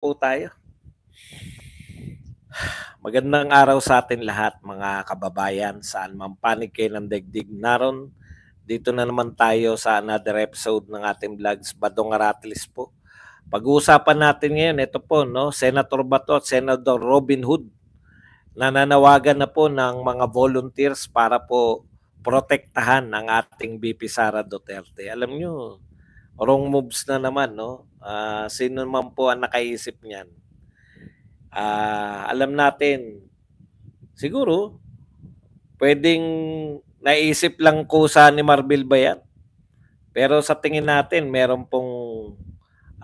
po tayo. Magandang araw sa atin lahat mga kababayan saan man panig kayo ng degdig naron. Dito na naman tayo sa another episode ng ating vlogs Badong Aratlis po. Pag-uusapan natin ngayon ito po no Senator Bato at Senator Robin Hood nananawagan na po ng mga volunteers para po protektahan ang ating BP Sara Duterte. Alam nyo, wrong moves na naman, no? Uh, sino man po ang nakaisip niyan? Uh, alam natin, siguro, pwedeng naisip lang kusa ni Marvel ba yan? Pero sa tingin natin, meron pong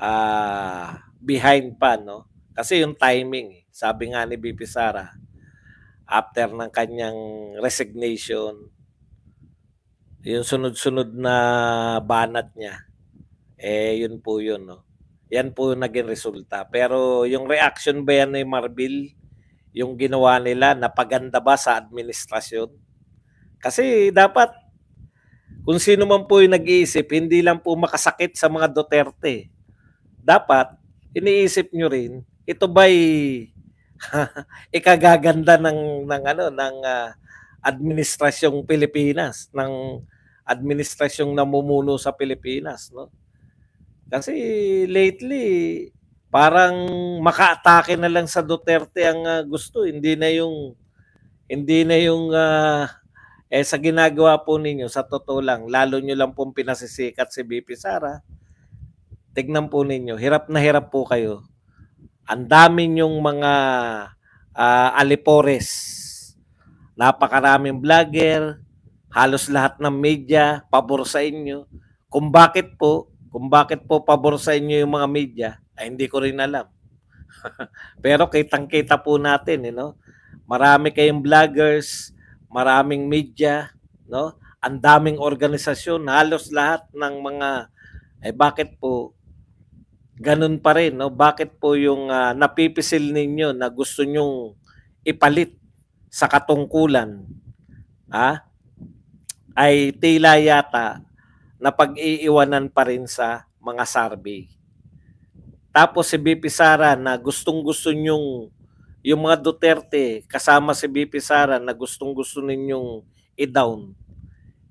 uh, behind pa, no? Kasi yung timing, eh. sabi nga ni BP Sara, after ng kanyang resignation, yung sunod-sunod na banat niya, eh, yun po yun, no? Yan po yung naging resulta. Pero yung reaction ba yan ni Marbil, yung ginawa nila, napaganda ba sa administrasyon? Kasi dapat, kung sino man po yung nag-iisip, hindi lang po makasakit sa mga Duterte. Dapat, iniisip nyo rin, ito ba'y ikagaganda ng, ng, ano, ng uh, administrasyong Pilipinas, ng administrasyong namumuno sa Pilipinas, no? Kasi lately, parang makaatake na lang sa Duterte ang uh, gusto, hindi na yung hindi na yung uh, eh sa ginagawa po ninyo sa totoo lang, lalo nyo lang pong pinasisikat si BP Sara. Tignan po ninyo, hirap na hirap po kayo. Ang dami yung mga uh, alipores. Napakaraming vlogger, halos lahat ng media pabor sa inyo. Kung bakit po kung bakit po pabor sa inyo yung mga media, ay hindi ko rin alam. Pero kitang-kita po natin, you eh, know? marami kayong vloggers, maraming media, no? Ang daming organisasyon, halos lahat ng mga eh bakit po ganun pa rin, no? Bakit po yung uh, napipisil ninyo na gusto niyo ipalit sa katungkulan, ha? Ah, ay tila yata na pag-iiwanan pa rin sa mga survey. Tapos si BP Sara na gustong-gusto ninyong yung mga Duterte kasama si BP Sara na gustong-gusto ninyong i-down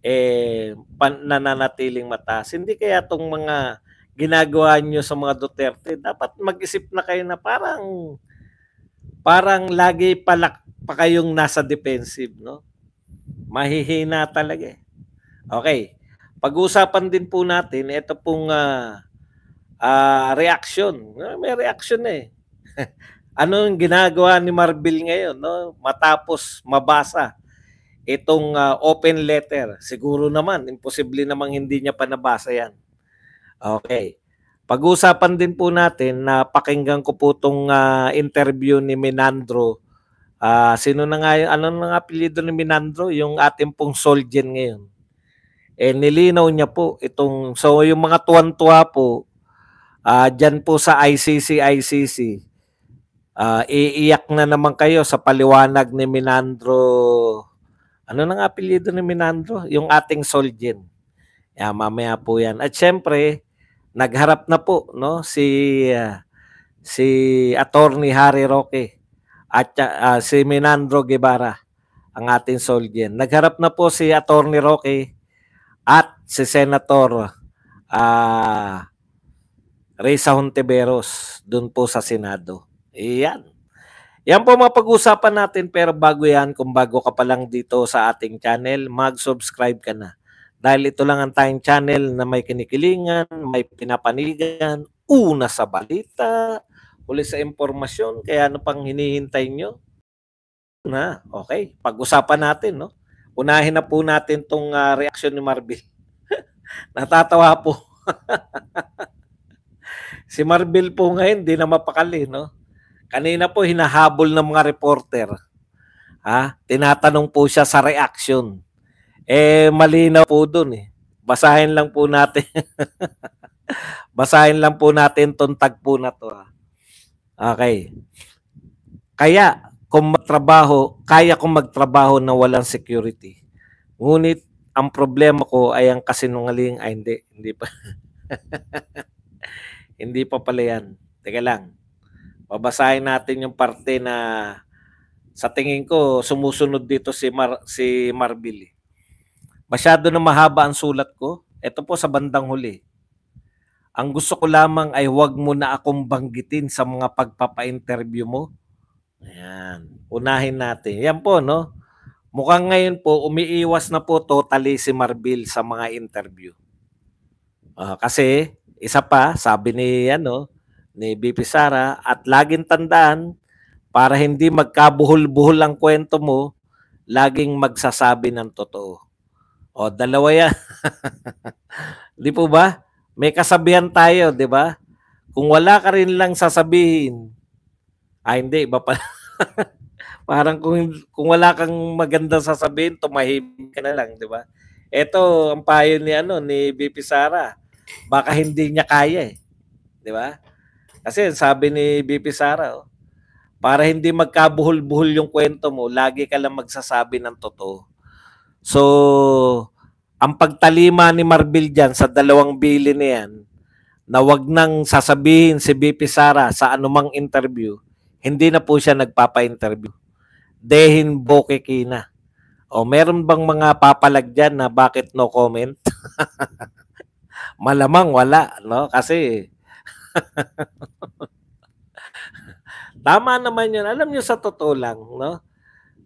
eh pan, nananatiling mataas. Hindi kaya tong mga ginagawa niyo sa mga Duterte dapat mag-isip na kayo na parang parang lagi palak pa kayong nasa defensive, no? Mahihina talaga eh. Okay. Pag-uusapan din po natin ito pong uh, ah, uh, ah, reaction. Ah, may reaction eh. ano yung ginagawa ni Marvel ngayon no? matapos mabasa itong uh, open letter. Siguro naman, imposible namang hindi niya pa nabasa yan. Okay. pag uusapan din po natin na pakinggan ko po itong uh, interview ni Minandro. Uh, sino na nga yung, ano na nga apelido ni Minandro? Yung ating pong soldier ngayon eh nilinaw niya po itong so yung mga tuwan-tuwa po uh, ah, diyan po sa ICC ICC uh, ah, iiyak na naman kayo sa paliwanag ni Minandro ano nang apelyido ni Minandro yung ating Soljen yeah, mamaya po yan at syempre nagharap na po no si uh, si attorney Harry Roque at uh, si Minandro Guevara ang ating Soljen nagharap na po si attorney Roque at si Senator uh, ah, Reza Hontiveros doon po sa Senado. Iyan. Yan po mapag-usapan natin pero bago yan, kung bago ka pa lang dito sa ating channel, mag-subscribe ka na. Dahil ito lang ang tayong channel na may kinikilingan, may pinapanigan, una sa balita, huli sa impormasyon, kaya ano pang hinihintay nyo? Na, okay, pag-usapan natin, no? unahin na po natin tong uh, ah, reaction ni Marvin. Natatawa po. si Marvin po ngayon, di na mapakali, no? Kanina po, hinahabol ng mga reporter. Ha? Tinatanong po siya sa reaction. Eh, malinaw po dun eh. Basahin lang po natin. Basahin lang po natin tong tagpo na to. Ha? Okay. Kaya, kung magtrabaho, kaya kong magtrabaho na walang security. Ngunit ang problema ko ay ang kasinungaling ay hindi, hindi pa. hindi pa pala yan. Teka lang. Babasahin natin yung parte na sa tingin ko sumusunod dito si Mar si Marbili. Masyado na mahaba ang sulat ko. Ito po sa bandang huli. Ang gusto ko lamang ay huwag mo na akong banggitin sa mga pagpapa-interview mo Ayan. Unahin natin. Yan po, no? Mukhang ngayon po, umiiwas na po totally si Marbil sa mga interview. Uh, kasi, isa pa, sabi ni, ano, ni BP Sara, at laging tandaan, para hindi magkabuhol-buhol ang kwento mo, laging magsasabi ng totoo. O, dalawa yan. di po ba? May kasabihan tayo, di ba? Kung wala ka rin lang sasabihin, ay ah, hindi, iba pala. Parang kung kung wala kang magandang sasabihin, tumahimik ka na lang, 'di ba? Ito ang payo ni ano ni BP Sara. Baka hindi niya kaya eh. 'Di ba? Kasi sabi ni BP Sara, oh, para hindi magkabuhol-buhol yung kwento mo, lagi ka lang magsasabi ng totoo. So, ang pagtalima ni Marbil dyan sa dalawang bili na yan, na wag nang sasabihin si BP Sara sa anumang interview, hindi na po siya nagpapa-interview. Dehin Bokekina. O meron bang mga papalag dyan na bakit no comment? Malamang wala, no? Kasi Tama naman 'yun. Alam niyo sa totoo lang, no?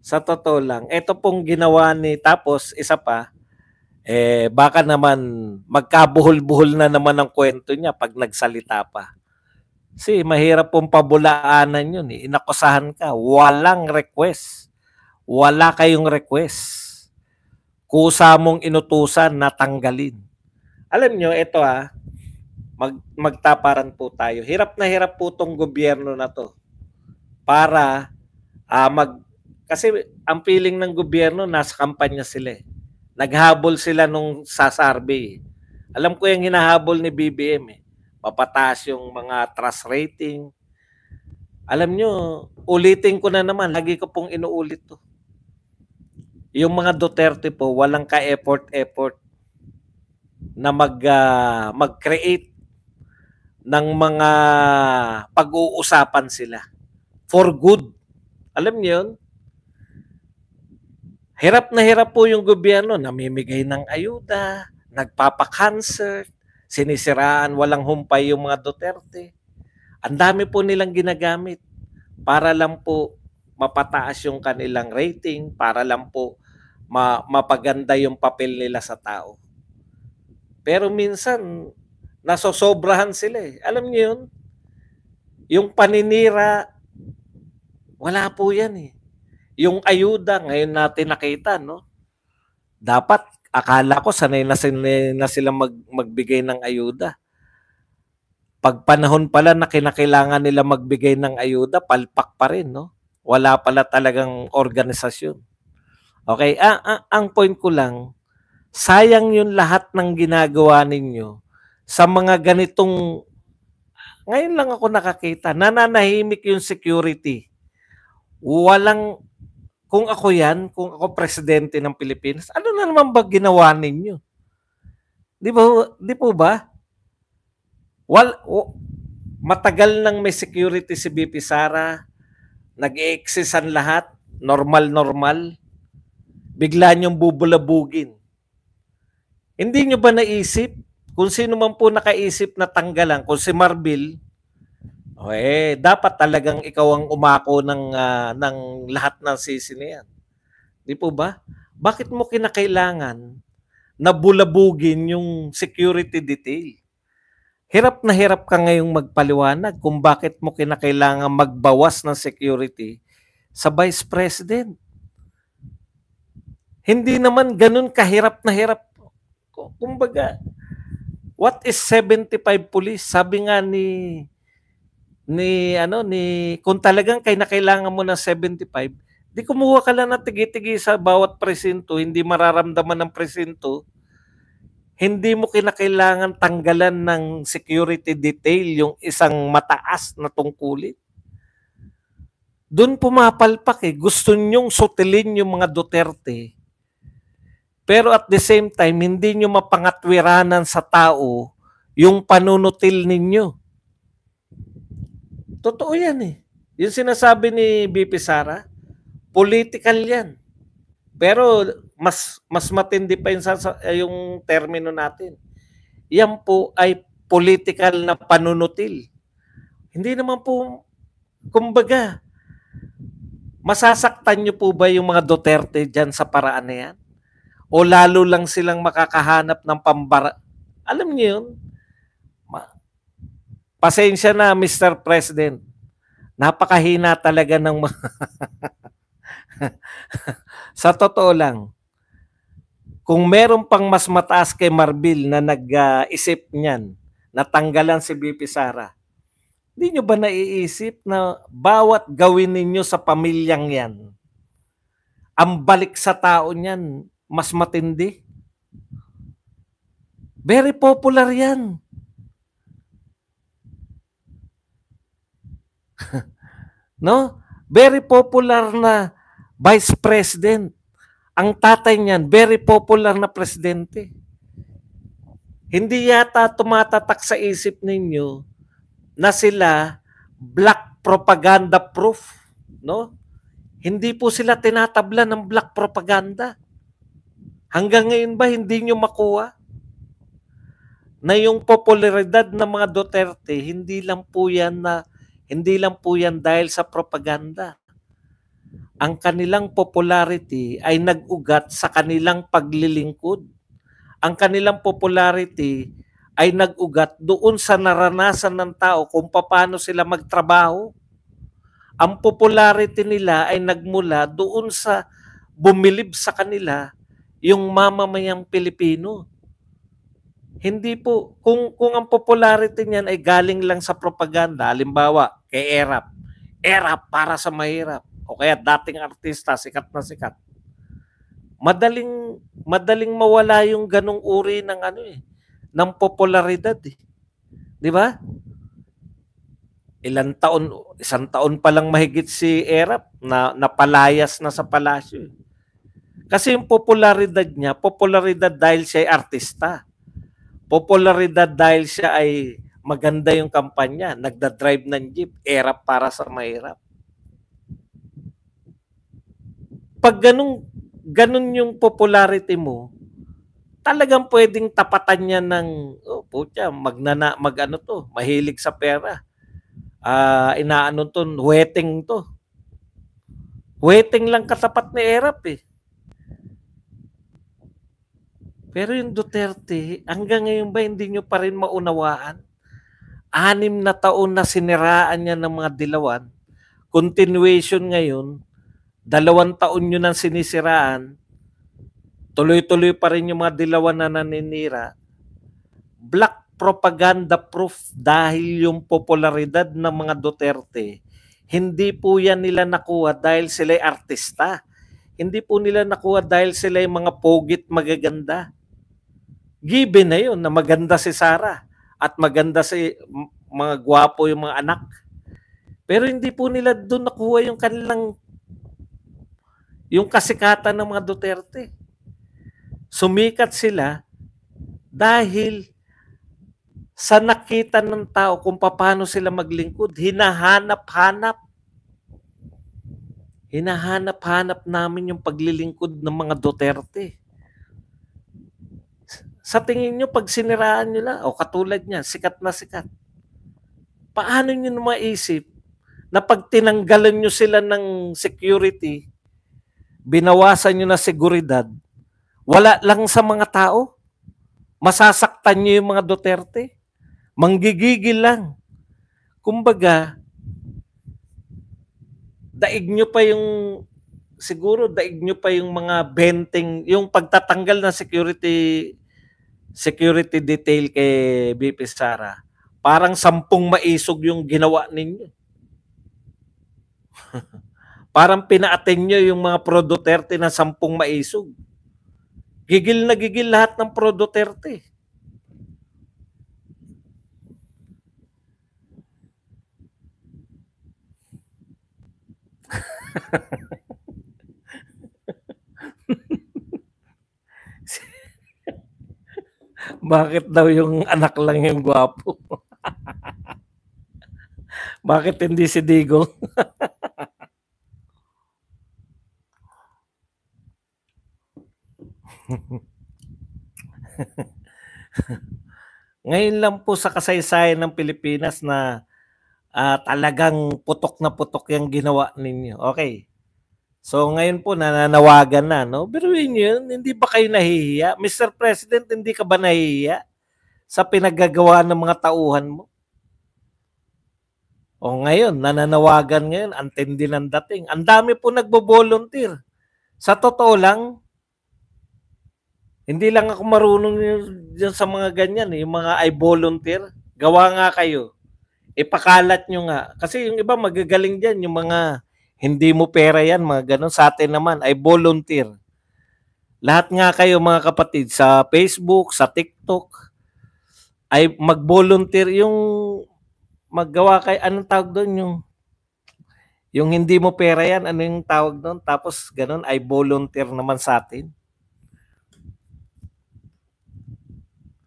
Sa totoo lang, ito pong ginawa ni tapos isa pa eh baka naman magkabuhol-buhol na naman ang kwento niya pag nagsalita pa. Kasi mahirap pong pabulaanan yun. Eh. Inakusahan ka. Walang request. Wala kayong request. Kusa mong inutusan na tanggalin. Alam nyo, ito ah, mag, magtaparan po tayo. Hirap na hirap po tong gobyerno na to para ah, mag... Kasi ang feeling ng gobyerno, nasa kampanya sila eh. Naghabol sila nung sa survey. Alam ko yung hinahabol ni BBM eh papataas yung mga trust rating. Alam nyo, ulitin ko na naman, lagi ko pong inuulit to. Yung mga Duterte po, walang ka-effort-effort na mag, uh, mag-create ng mga pag-uusapan sila. For good. Alam niyo yun? Hirap na hirap po yung gobyerno. Namimigay ng ayuda, nagpapakanser, sinisiraan, walang humpay yung mga Duterte. Ang dami po nilang ginagamit para lang po mapataas yung kanilang rating, para lang po ma- mapaganda yung papel nila sa tao. Pero minsan, nasosobrahan sila eh. Alam niyo yun? Yung paninira, wala po yan eh. Yung ayuda, ngayon natin nakita, no? Dapat akala ko sanay na, sanay na sila mag, magbigay ng ayuda. Pag panahon pala na kinakailangan nila magbigay ng ayuda, palpak pa rin, no? Wala pala talagang organisasyon. Okay, ah, ah, ang point ko lang, sayang yun lahat ng ginagawa ninyo sa mga ganitong ngayon lang ako nakakita, nananahimik yung security. Walang kung ako yan, kung ako presidente ng Pilipinas, ano na naman ba ginawa ninyo? Di ba, di po ba? Wal, oh, matagal nang may security si BP Sara, nag-exist ang lahat, normal-normal, bigla niyong bubulabugin. Hindi niyo ba naisip kung sino man po nakaisip na tanggalan, kung si Marbil, o eh, dapat talagang ikaw ang umako ng, uh, ng lahat ng sisi niyan. yan. Di po ba? Bakit mo kinakailangan na bulabugin yung security detail? Hirap na hirap ka ngayong magpaliwanag kung bakit mo kinakailangan magbawas ng security sa Vice President. Hindi naman ganun kahirap na hirap. Kumbaga, what is 75 police? Sabi nga ni ni ano ni kung talagang kay nakailangan mo ng 75 di kumuha ka lang ng tigitigi sa bawat presinto hindi mararamdaman ng presinto hindi mo kinakailangan tanggalan ng security detail yung isang mataas na tungkulin doon pumapalpak eh gusto nyong sutilin yung mga Duterte pero at the same time hindi nyo mapangatwiranan sa tao yung panunutil ninyo Totoo yan eh. Yung sinasabi ni BP Sara, political yan. Pero mas mas matindi pa yung, eh, yung termino natin. Yan po ay political na panunutil. Hindi naman po, kumbaga, masasaktan nyo po ba yung mga Duterte dyan sa paraan na yan? O lalo lang silang makakahanap ng pambara? Alam niyo yun? Pasensya na, Mr. President. Napakahina talaga ng mga... sa totoo lang, kung meron pang mas mataas kay Marbil na nag-isip niyan, natanggalan si BP Sara, hindi nyo ba naiisip na bawat gawin ninyo sa pamilyang yan, ang balik sa tao niyan, mas matindi? Very popular yan. No? Very popular na vice president. Ang tatay niyan, very popular na presidente. Hindi yata tumatatak sa isip ninyo na sila black propaganda proof, no? Hindi po sila tinatabla ng black propaganda. Hanggang ngayon ba hindi nyo makuha? na yung popularidad ng mga Duterte, hindi lang po yan na hindi lang po yan dahil sa propaganda. Ang kanilang popularity ay nag-ugat sa kanilang paglilingkod. Ang kanilang popularity ay nag-ugat doon sa naranasan ng tao kung paano sila magtrabaho. Ang popularity nila ay nagmula doon sa bumilib sa kanila yung mamamayang Pilipino hindi po, kung, kung ang popularity niyan ay galing lang sa propaganda, halimbawa, kay Erap. Erap para sa mahirap. O kaya dating artista, sikat na sikat. Madaling, madaling mawala yung ganong uri ng ano eh, ng popularidad eh. Di ba? ilang taon, isang taon pa lang mahigit si Erap na napalayas na sa palasyo. Eh. Kasi yung popularidad niya, popularidad dahil siya ay artista popularidad dahil siya ay maganda yung kampanya, nagda-drive ng jeep, era para sa mahirap. Pag ganun, ganun yung popularity mo, talagang pwedeng tapatan niya ng oh putya magnana magano to mahilig sa pera ah uh, inaano to wetting to wetting lang katapat ni Erap eh pero yung Duterte, hanggang ngayon ba hindi nyo pa rin maunawaan? Anim na taon na siniraan niya ng mga dilawan. Continuation ngayon, dalawang taon nyo nang sinisiraan. Tuloy-tuloy pa rin yung mga dilawan na naninira. Black propaganda proof dahil yung popularidad ng mga Duterte, hindi po yan nila nakuha dahil sila ay artista. Hindi po nila nakuha dahil sila ay mga pogit magaganda given na yun na maganda si Sarah at maganda si mga gwapo yung mga anak. Pero hindi po nila doon nakuha yung kanilang yung kasikatan ng mga Duterte. Sumikat sila dahil sa nakita ng tao kung paano sila maglingkod, hinahanap-hanap. Hinahanap-hanap namin yung paglilingkod ng mga Duterte. Sa tingin nyo, pag siniraan nyo lang, o katulad niyan, sikat na sikat, paano nyo maisip na pag tinanggalan nyo sila ng security, binawasan nyo na seguridad, wala lang sa mga tao? Masasaktan nyo yung mga Duterte? Manggigigil lang. Kumbaga, daig nyo pa yung siguro daig nyo pa yung mga benting, yung pagtatanggal ng security security detail kay BP Sara, parang sampung maisog yung ginawa ninyo. parang pinaating nyo yung mga Pro Duterte na sampung maisog. Gigil na gigil lahat ng Pro Duterte. Bakit daw yung anak lang yung gwapo? Bakit hindi si Digo? Ngayon lang po sa kasaysayan ng Pilipinas na uh, talagang putok na putok yung ginawa ninyo. Okay. So ngayon po nananawagan na, no? Pero yun yun, hindi ba kayo nahihiya? Mr. President, hindi ka ba nahihiya sa pinaggagawa ng mga tauhan mo? O ngayon, nananawagan ngayon, antindi ng dating. Ang dami po nagbo-volunteer. Sa totoo lang, hindi lang ako marunong yun sa mga ganyan, eh. yung mga ay volunteer. Gawa nga kayo. Ipakalat nyo nga. Kasi yung iba magagaling dyan, yung mga hindi mo pera yan, mga ganun. Sa atin naman ay volunteer. Lahat nga kayo mga kapatid sa Facebook, sa TikTok, ay mag-volunteer yung maggawa kay anong tawag doon yung yung hindi mo pera yan, ano yung tawag doon? Tapos ganun ay volunteer naman sa atin.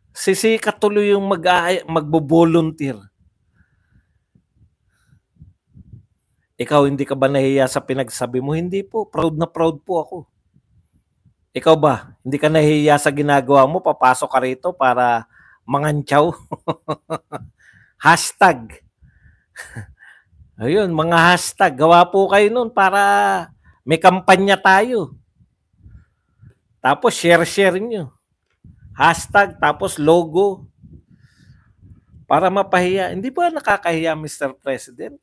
Sisi katuloy yung mag magbo-volunteer. Ikaw, hindi ka ba nahiya sa pinagsabi mo? Hindi po. Proud na proud po ako. Ikaw ba? Hindi ka nahiya sa ginagawa mo? Papasok ka rito para mangantsaw? hashtag. Ayun, mga hashtag. Gawa po kayo nun para may kampanya tayo. Tapos share-share nyo. Hashtag, tapos logo. Para mapahiya. Hindi ba nakakahiya, Mr. President?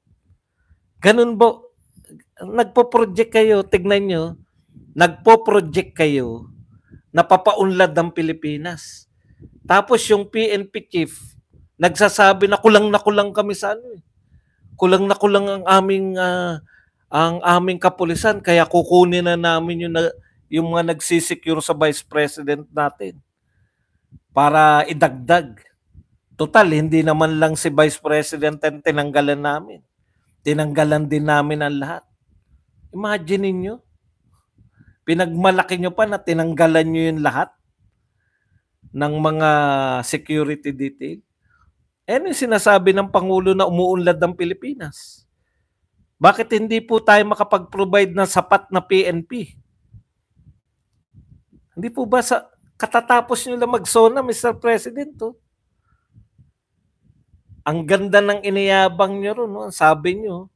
Ganun po. Nagpo-project kayo, tignan nyo, nagpo-project kayo, napapaunlad ng Pilipinas. Tapos yung PNP chief, nagsasabi na kulang na kulang kami sa ano. Eh. Kulang na kulang ang aming uh, ang aming kapulisan kaya kukunin na namin yung yung mga nagsisecure sa vice president natin para idagdag. Total, hindi naman lang si vice president ang tinanggalan namin. Tinanggalan din namin ang lahat. Imagine ninyo. Pinagmalaki nyo pa na tinanggalan nyo yung lahat ng mga security detail. Ano yung sinasabi ng Pangulo na umuunlad ang Pilipinas? Bakit hindi po tayo makapag-provide ng sapat na PNP? Hindi po ba sa katatapos nyo lang mag-SONA, Mr. President? Oh? Ang ganda ng iniyabang niyo ron. No? Sabi niyo,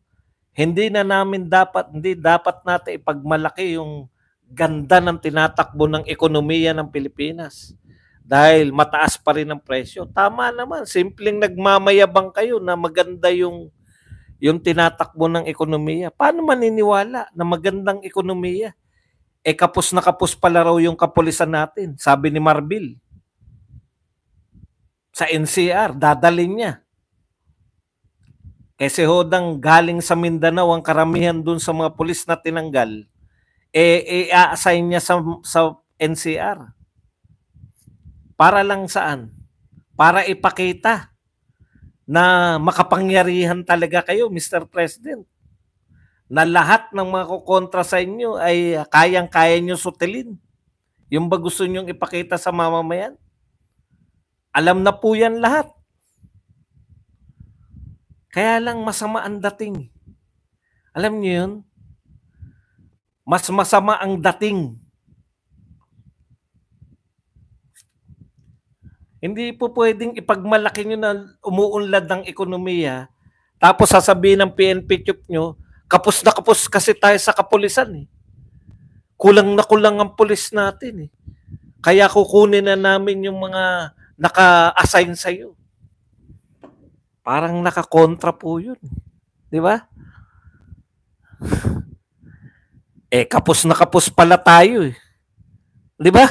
hindi na namin dapat, hindi dapat natin ipagmalaki yung ganda ng tinatakbo ng ekonomiya ng Pilipinas. Dahil mataas pa rin ang presyo. Tama naman, simpleng nagmamayabang kayo na maganda yung yung tinatakbo ng ekonomiya. Paano maniniwala na magandang ekonomiya? E kapos na kapos pala raw yung kapulisan natin, sabi ni Marbil. Sa NCR, dadalin niya. Kasi hodang galing sa Mindanao ang karamihan dun sa mga pulis na tinanggal, eh, eh assign niya sa, sa NCR. Para lang saan? Para ipakita na makapangyarihan talaga kayo, Mr. President. Na lahat ng mga kukontra sa inyo ay kayang-kaya nyo sutilin. Yung ba gusto nyong ipakita sa mamamayan? Alam na po yan lahat. Kaya lang masama ang dating. Alam niyo yun? Mas masama ang dating. Hindi po pwedeng ipagmalaki nyo na umuunlad ng ekonomiya tapos sasabihin ng PNP Chup nyo, kapos na kapos kasi tayo sa kapulisan. Eh. Kulang na kulang ang pulis natin. Eh. Kaya kukunin na namin yung mga naka-assign sa'yo. Parang nakakontra po yun. Di ba? eh, kapos na kapos pala tayo eh. Di ba?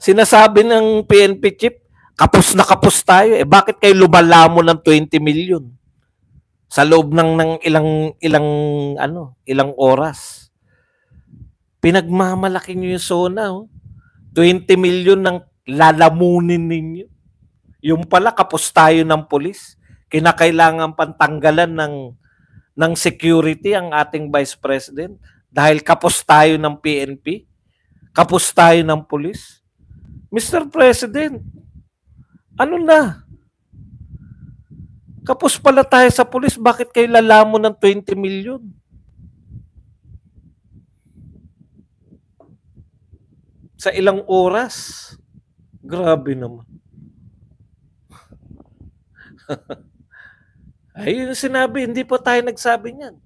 Sinasabi ng PNP chief, kapos na kapos tayo. Eh, bakit kayo mo ng 20 million? Sa loob ng, ng ilang, ilang, ano, ilang oras. Pinagmamalaki nyo yung zona. Oh. 20 million ng lalamunin ninyo. Yung pala, kapos tayo ng polis kinakailangan pantanggalan ng ng security ang ating Vice President dahil kapos tayo ng PNP, kapos tayo ng pulis. Mr. President, ano na? Kapos pala tayo sa pulis, bakit kayo lalamon ng 20 million? Sa ilang oras? Grabe naman. Ayun yung sinabi, hindi po tayo nagsabi niyan.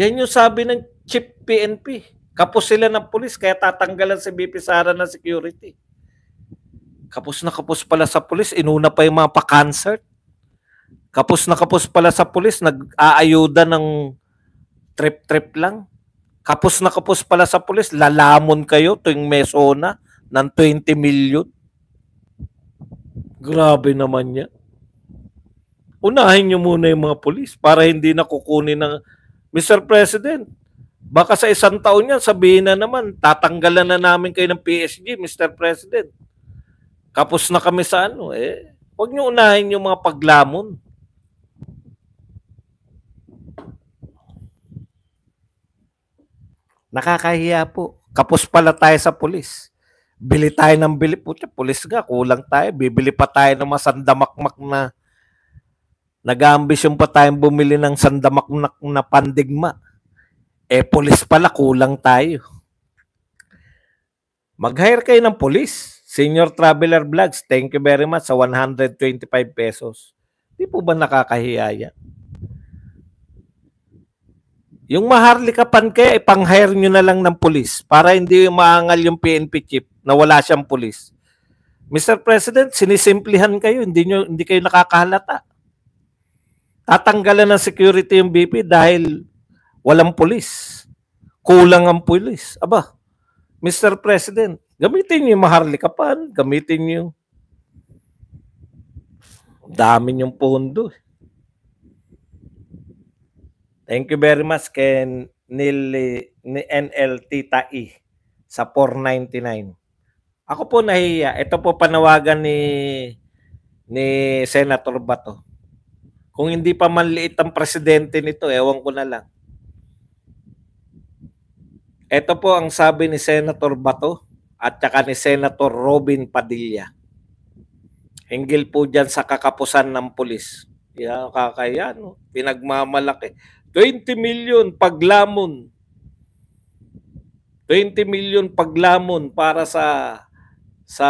Yan yung sabi ng Chief PNP. Kapos sila ng pulis, kaya tatanggalan si BP Sara ng security. Kapos na kapos pala sa pulis, inuna pa yung mga pa-concert. Kapos na kapos pala sa pulis, nag-aayuda ng trip-trip lang. Kapos na kapos pala sa pulis, lalamon kayo tuwing mesona ng 20 million. Grabe naman yan unahin nyo muna yung mga polis para hindi nakukunin ng Mr. President. Baka sa isang taon yan, sabihin na naman, tatanggalan na namin kayo ng PSG, Mr. President. Kapos na kami sa ano, eh. Huwag nyo unahin yung mga paglamon. Nakakahiya po. Kapos pala tayo sa pulis. Bili tayo ng bili. Putya, pulis nga, kulang tayo. Bibili pa tayo ng masandamakmak na Nag-ambisyon pa tayong bumili ng sandamaknak na pandigma. Eh, pulis pala, kulang tayo. Mag-hire kayo ng pulis. Senior Traveler Vlogs, thank you very much sa 125 pesos. Di po ba nakakahiya yan? Yung maharlika pan kaya, ipang-hire nyo na lang ng pulis para hindi maangal yung PNP chief na wala siyang pulis. Mr. President, sinisimplihan kayo, hindi, nyo, hindi kayo nakakahalata. Tatanggalan ng security yung BP dahil walang pulis. Kulang ang pulis. Aba, Mr. President, gamitin niyo yung maharlikapan, gamitin niyo dami niyong pondo. Thank you very much kay Nil, eh, ni NL Tita E sa 499. Ako po nahiya. Ito po panawagan ni ni Senator Bato. Kung hindi pa manliit ang presidente nito, ewan ko na lang. Ito po ang sabi ni Senator Bato at saka ni Senator Robin Padilla. Hinggil po dyan sa kakapusan ng pulis. Ya, kakaya, no? pinagmamalaki. 20 million paglamon. 20 million paglamon para sa sa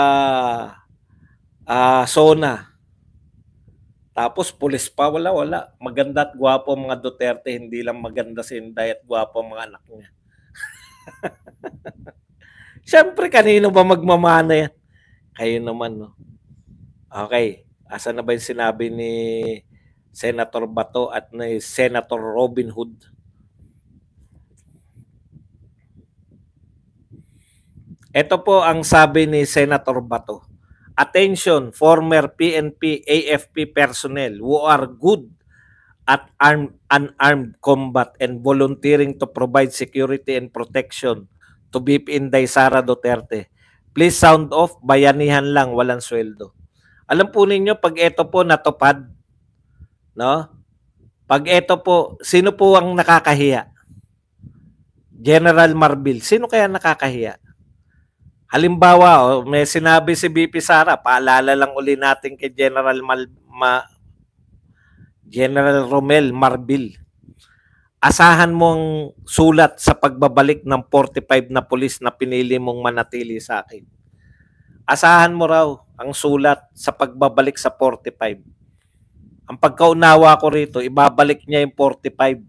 uh, ah, SONA. Tapos pulis pa, wala, wala. Maganda at gwapo mga Duterte, hindi lang maganda si Inday at gwapo mga anak niya. Siyempre, kanino ba magmamana yan? Kayo naman, no? Okay. Asa na ba yung sinabi ni Senator Bato at ni Senator Robin Hood? Ito po ang sabi ni Senator Bato. Attention, former PNP AFP personnel who are good at armed, unarmed combat and volunteering to provide security and protection to beep Inday Sara Duterte. Please sound off, bayanihan lang, walang sweldo. Alam po ninyo, pag ito po natupad, no? Pag ito po, sino po ang nakakahiya? General Marbil. Sino kaya nakakahiya? Halimbawa, oh, may sinabi si BP Sara, paalala lang uli natin kay General Mal Ma General Romel Marbil. Asahan mong sulat sa pagbabalik ng 45 na pulis na pinili mong manatili sa akin. Asahan mo raw ang sulat sa pagbabalik sa 45. Ang pagkaunawa ko rito, ibabalik niya yung 45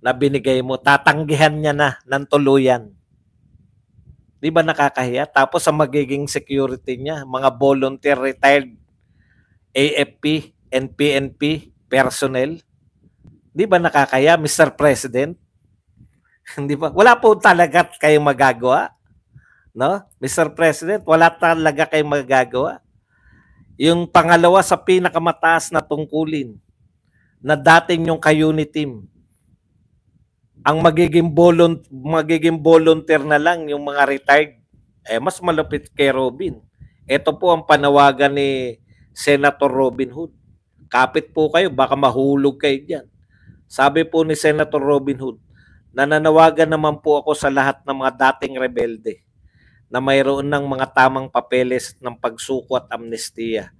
na binigay mo. Tatanggihan niya na ng tuluyan Di ba nakakahiya? Tapos sa magiging security niya, mga volunteer retired AFP and PNP personnel. Di ba nakakahiya, Mr. President? Hindi ba? Wala po talaga kayong magagawa. No? Mr. President, wala talaga kayong magagawa. Yung pangalawa sa pinakamataas na tungkulin na dating yung community team ang magiging volunteer, magiging volunteer na lang yung mga retired, eh, mas malupit kay Robin. Ito po ang panawagan ni Senator Robin Hood. Kapit po kayo, baka mahulog kayo diyan. Sabi po ni Senator Robin Hood, nananawagan naman po ako sa lahat ng mga dating rebelde na mayroon ng mga tamang papeles ng pagsuko at amnestiya.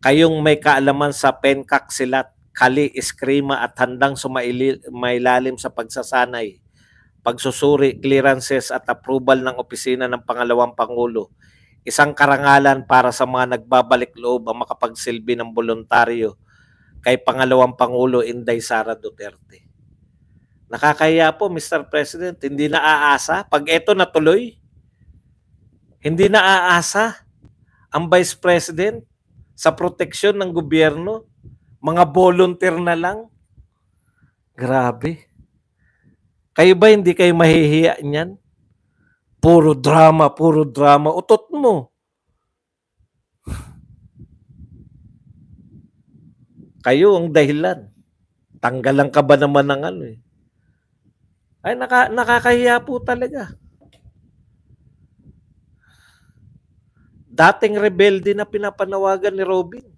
Kayong may kaalaman sa pencaksilat kali, eskrima at handang sumailalim sa pagsasanay, pagsusuri, clearances at approval ng opisina ng pangalawang Pangulo. Isang karangalan para sa mga nagbabalik loob ang makapagsilbi ng voluntaryo kay pangalawang Pangulo Inday Sara Duterte. Nakakaya po, Mr. President, hindi na aasa. Pag ito natuloy, hindi na aasa ang Vice President sa proteksyon ng gobyerno mga volunteer na lang. Grabe. Kayo ba hindi kayo mahihiya niyan? Puro drama, puro drama. Utot mo. Kayo ang dahilan. Tanggal lang ka ba naman ng ano eh? Ay, naka, nakakahiya po talaga. Dating rebelde na pinapanawagan ni Robin.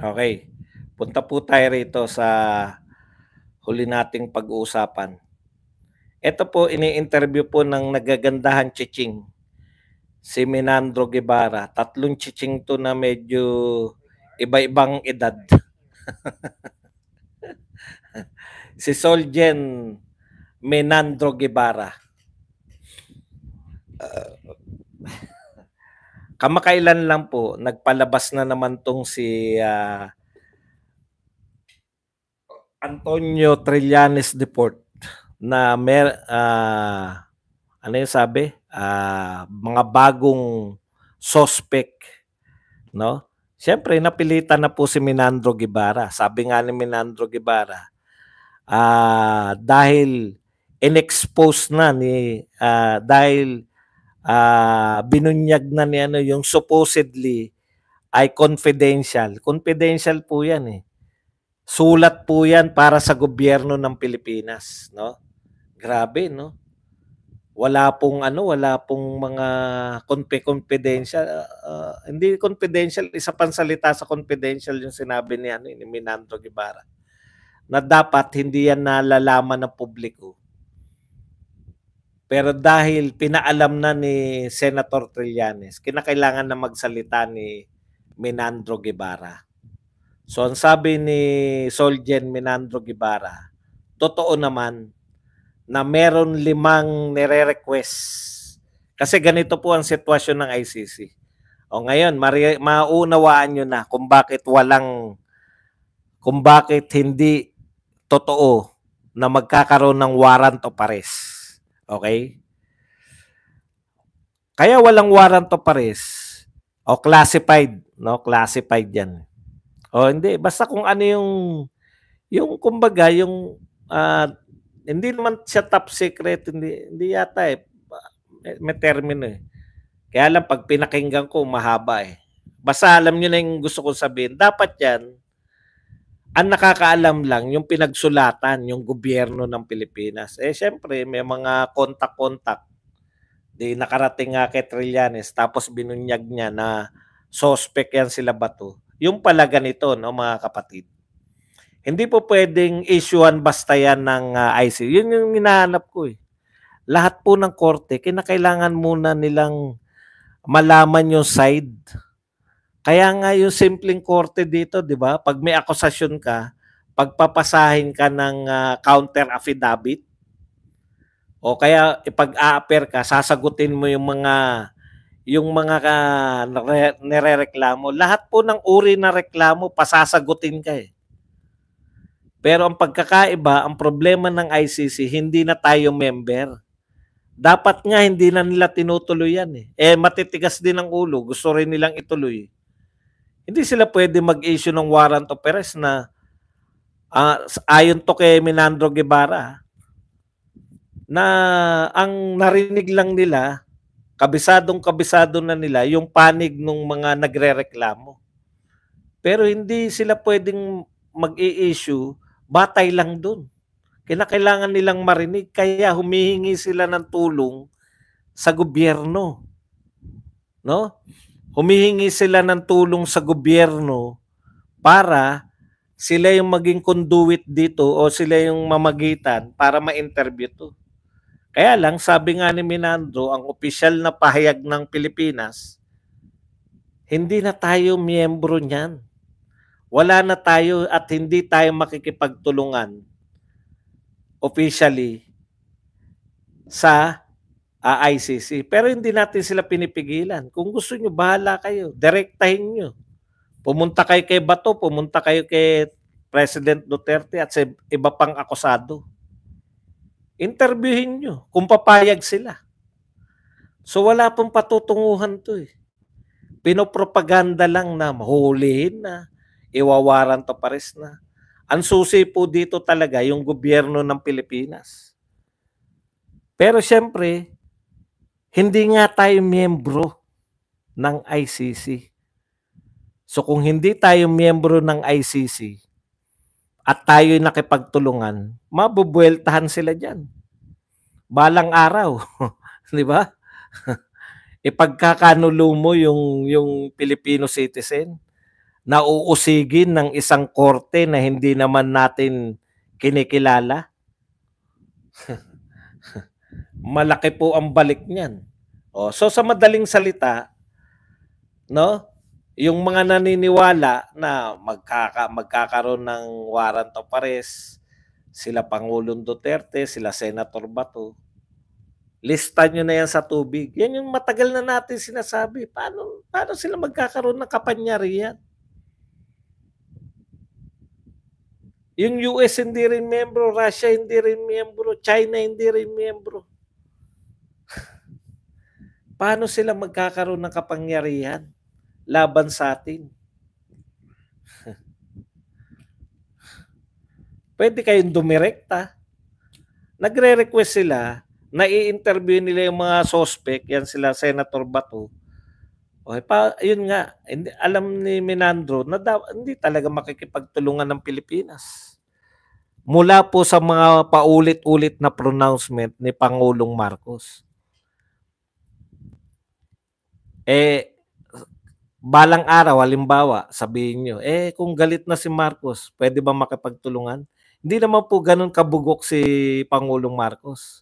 Okay. Punta po tayo rito sa huli nating pag-uusapan. Ito po, ini-interview po ng nagagandahan chiching si Minandro Guevara. Tatlong chiching to na medyo iba-ibang edad. si Soljen Menandro Guevara. Uh, kamakailan lang po nagpalabas na naman tong si uh, Antonio Trillanes Deport na mer uh, ano yung sabi uh, mga bagong suspect no Siyempre, napilitan na po si Minandro Gibara. Sabi nga ni Minandro Gibara, uh, dahil inexpose na ni uh, dahil uh, binunyag na ni ano yung supposedly ay confidential. Confidential po 'yan eh. Sulat po 'yan para sa gobyerno ng Pilipinas, no? Grabe, no? Wala pong ano, wala pong mga confidential. Uh, hindi confidential, isa pang salita sa confidential yung sinabi ni ano ni Minanto Guevara. Na dapat hindi yan nalalaman ng publiko pero dahil pinaalam na ni Senator Trillanes, kinakailangan na magsalita ni Menandro Guevara. So ang sabi ni Soljen Menandro Guevara, totoo naman na meron limang nire-request. Kasi ganito po ang sitwasyon ng ICC. O ngayon, maunawaan nyo na kung bakit walang, kung bakit hindi totoo na magkakaroon ng warrant o pares. Okay? Kaya walang warrant pares. arrest o classified, no? Classified 'yan. O hindi, basta kung ano yung yung kumbaga yung uh, hindi naman siya top secret, hindi hindi yata eh may, may termino eh. Kaya lang pag pinakinggan ko mahaba eh. Basta alam niyo na yung gusto kong sabihin. Dapat 'yan ang nakakaalam lang yung pinagsulatan yung gobyerno ng Pilipinas. Eh syempre may mga kontak-kontak. Di nakarating nga kay Trillanes tapos binunyag niya na suspect yan sila Bato. Yung pala ganito no mga kapatid. Hindi po pwedeng issuean basta yan ng uh, ah, IC. Yun yung hinahanap ko eh. Lahat po ng korte, kinakailangan muna nilang malaman yung side kaya nga yung simpleng korte dito, 'di ba? Pag may akusasyon ka, pagpapasahin ka ng uh, counter affidavit o kaya ipag-aaper ka, sasagutin mo yung mga yung mga ka, ah, nare, nerereklamo. Lahat po ng uri na reklamo, pasasagutin ka eh. Pero ang pagkakaiba, ang problema ng ICC, hindi na tayo member. Dapat nga hindi na nila tinutuloy yan eh. Eh matitigas din ang ulo, gusto rin nilang ituloy hindi sila pwede mag-issue ng warrant of arrest na uh, ayon to kay Minandro Guevara na ang narinig lang nila kabisadong kabisado na nila yung panig ng mga nagrereklamo. Pero hindi sila pwedeng mag-i-issue, batay lang dun. Kinakailangan nilang marinig, kaya humihingi sila ng tulong sa gobyerno. No? humihingi sila ng tulong sa gobyerno para sila yung maging conduit dito o sila yung mamagitan para ma-interview to. Kaya lang, sabi nga ni Minandro, ang opisyal na pahayag ng Pilipinas, hindi na tayo miyembro niyan. Wala na tayo at hindi tayo makikipagtulungan officially sa uh, ah, ICC. Pero hindi natin sila pinipigilan. Kung gusto nyo, bahala kayo. Direktahin nyo. Pumunta kayo kay Bato, pumunta kayo kay President Duterte at sa iba pang akusado. Interviewin nyo kung papayag sila. So wala pong patutunguhan to eh. Pinopropaganda lang na mahulihin na, iwawaran to pares na. Ang susi po dito talaga yung gobyerno ng Pilipinas. Pero siyempre, hindi nga tayo miyembro ng ICC. So kung hindi tayo miyembro ng ICC at tayo'y nakipagtulungan, mabubueltahan sila diyan. Balang araw, 'di ba? Ipagkakanulo mo yung yung Filipino citizen na uusigin ng isang korte na hindi naman natin kinikilala. malaki po ang balik niyan. Oh, so sa madaling salita, no? Yung mga naniniwala na magkaka magkakaroon ng warrant of arrest, sila Pangulong Duterte, sila Senator Bato, lista niyo na yan sa tubig. Yan yung matagal na natin sinasabi. Paano, paano sila magkakaroon ng kapanyarihan? Yung US hindi rin membro, Russia hindi rin membro, China hindi rin membro. Paano sila magkakaroon ng kapangyarihan laban sa atin? Pwede kayong dumirekta. Nagre-request sila, nai-interview nila yung mga suspect, yan sila Senator Bato. Okay, pa, yun nga, hindi, alam ni Minandro na da, hindi talaga makikipagtulungan ng Pilipinas mula po sa mga paulit-ulit na pronouncement ni Pangulong Marcos. Eh, balang araw, halimbawa, sabihin nyo, eh, kung galit na si Marcos, pwede ba makapagtulungan? Hindi naman po ganun kabugok si Pangulong Marcos.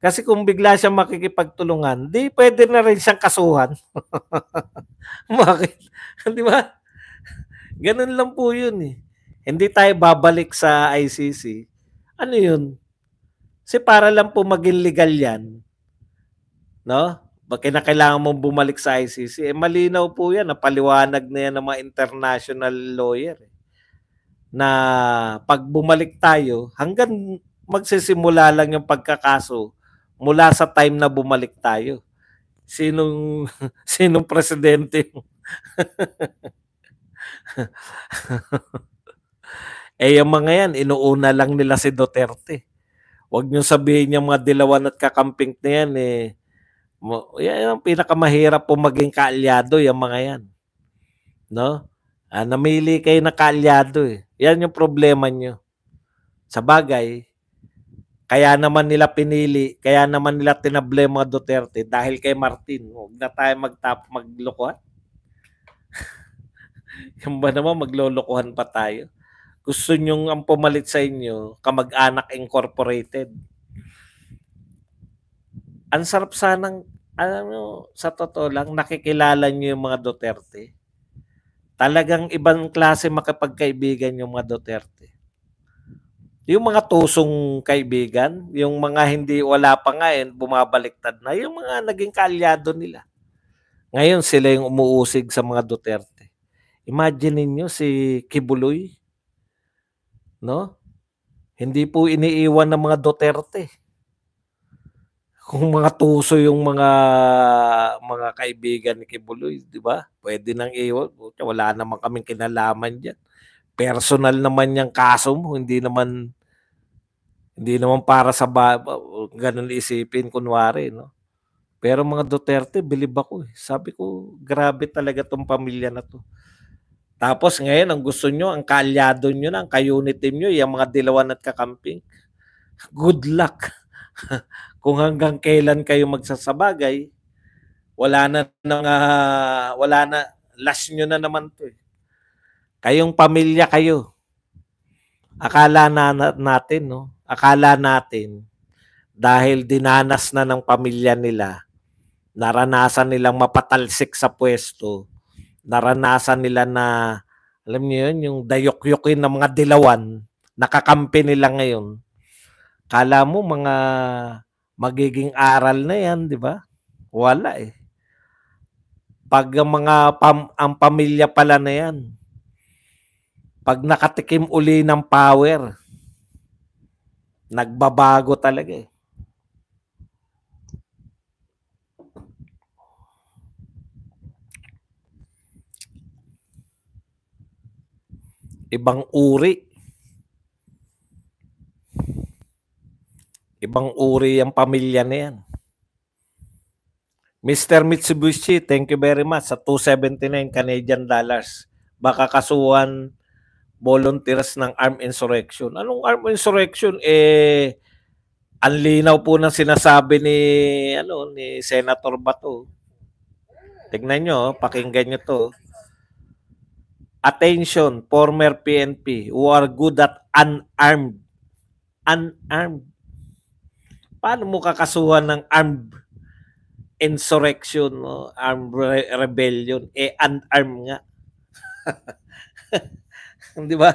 Kasi kung bigla siya makikipagtulungan, di pwede na rin siyang kasuhan. Bakit? di ba? Ganun lang po yun eh. Hindi tayo babalik sa ICC. Ano yun? Kasi para lang po maging legal yan. No? bakit na kailangan mong bumalik sa ICC? Eh, malinaw po yan, napaliwanag na yan ng mga international lawyer. Eh, na pag bumalik tayo, hanggang magsisimula lang yung pagkakaso mula sa time na bumalik tayo. Sinong, sinong presidente? eh, yung mga yan, inuuna lang nila si Duterte. Huwag niyo sabihin yung mga dilawan at kakamping na yan, eh, yan ang pinakamahirap po maging kaalyado, yung mga yan. No? Ah, namili kayo na kaalyado eh. Yan yung problema nyo. Sa bagay, kaya naman nila pinili, kaya naman nila tinable mga Duterte dahil kay Martin. Huwag na tayo magtap, maglokohan. Yan ba naman maglolokohan pa tayo? Gusto nyong ang pumalit sa inyo, kamag-anak incorporated ang sarap sanang, alam nyo, sa totoo lang, nakikilala nyo yung mga Duterte. Talagang ibang klase makapagkaibigan yung mga Duterte. Yung mga tusong kaibigan, yung mga hindi wala pa nga eh, bumabaliktad na, yung mga naging kalyado nila. Ngayon sila yung umuusig sa mga Duterte. Imagine niyo si Kibuloy, no? Hindi po iniiwan ng mga Duterte kung mga tuso yung mga mga kaibigan ni Kibuloy, di ba? Pwede nang iwan. Wala naman kaming kinalaman diyan. Personal naman yung kaso mo, hindi naman hindi naman para sa ba, ganun isipin kunwari, no? Pero mga Duterte, bilib ako eh. Sabi ko, grabe talaga tong pamilya na to. Tapos ngayon, ang gusto nyo, ang kalyado nyo na, ang kayunit team nyo, yung mga dilawan at kakamping. Good luck kung hanggang kailan kayo magsasabagay, wala na nang uh, wala na last nyo na naman to. Eh. Kayong pamilya kayo. Akala na natin, no? Akala natin dahil dinanas na ng pamilya nila, naranasan nilang mapatalsik sa pwesto, naranasan nila na alam niyo yun, yung dayokyukin ng mga dilawan, nakakampi nila ngayon Kala mo mga magiging aral na yan, di ba? Wala eh. Pag ang mga pam, ang pamilya pala na yan, pag nakatikim uli ng power, nagbabago talaga eh. Ibang uri Ibang uri ang pamilya na yan. Mr. Mitsubishi, thank you very much. Sa 279 Canadian dollars, baka kasuhan volunteers ng armed insurrection. Anong armed insurrection? Eh, ang linaw po ng sinasabi ni, ano, ni Senator Bato. Tignan nyo, oh, pakinggan nyo to. Attention, former PNP who are good at unarmed. Unarmed paano mo kakasuhan ng armed insurrection, no? armed re- rebellion, eh unarmed nga. Di ba?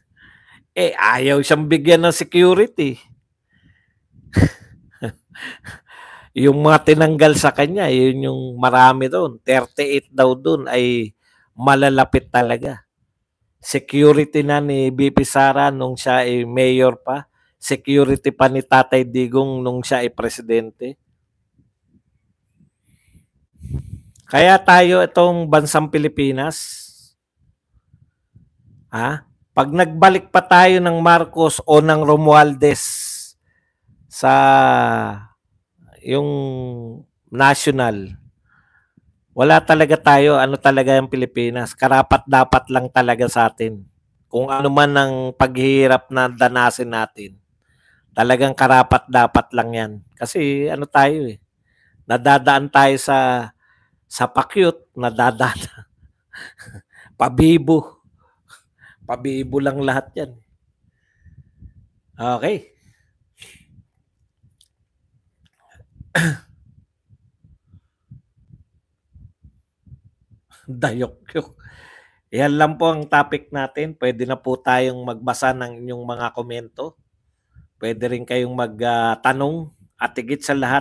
eh ayaw siyang bigyan ng security. yung mga tinanggal sa kanya, yun yung marami doon. 38 daw doon ay malalapit talaga. Security na ni BP Sara nung siya ay mayor pa security pa ni Tatay Digong nung siya ay presidente. Kaya tayo itong bansang Pilipinas, ha? pag nagbalik pa tayo ng Marcos o ng Romualdez sa yung national, wala talaga tayo, ano talaga yung Pilipinas. Karapat dapat lang talaga sa atin. Kung ano man ang paghihirap na danasin natin. Talagang karapat dapat lang yan. Kasi ano tayo eh. Nadadaan tayo sa sa pakyut, nadadaan. Pabibo. Pabibo lang lahat yan. Okay. Dayok-yok. Yan lang po ang topic natin. Pwede na po tayong magbasa ng inyong mga komento. Pwede rin kayong magtanong uh, at igit sa lahat